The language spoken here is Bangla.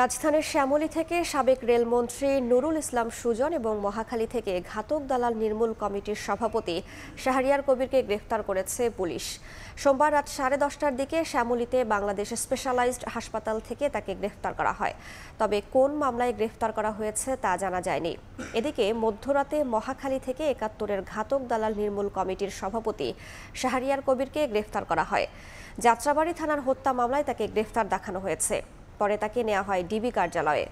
রাজধানীর শ্যামলী থেকে সাবেক রেলমন্ত্রী নুরুল ইসলাম সুজন এবং মহাখালী থেকে ঘাতক দালাল নির্মূল কমিটির সভাপতি শাহরিয়ার কবিরকে গ্রেফতার করেছে পুলিশ সোমবার রাত সাড়ে দশটার দিকে শ্যামলীতে বাংলাদেশ স্পেশালাইজড হাসপাতাল থেকে তাকে গ্রেফতার করা হয় তবে কোন মামলায় গ্রেফতার করা হয়েছে তা জানা যায়নি এদিকে মধ্যরাতে মহাখালী থেকে একাত্তরের ঘাতক দালাল নির্মূল কমিটির সভাপতি শাহরিয়ার কবিরকে গ্রেফতার করা হয় যাত্রাবাড়ি থানার হত্যা মামলায় তাকে গ্রেফতার দেখানো হয়েছে পরে তাকে নেওয়া হয় ডিবি কার্যালয়ে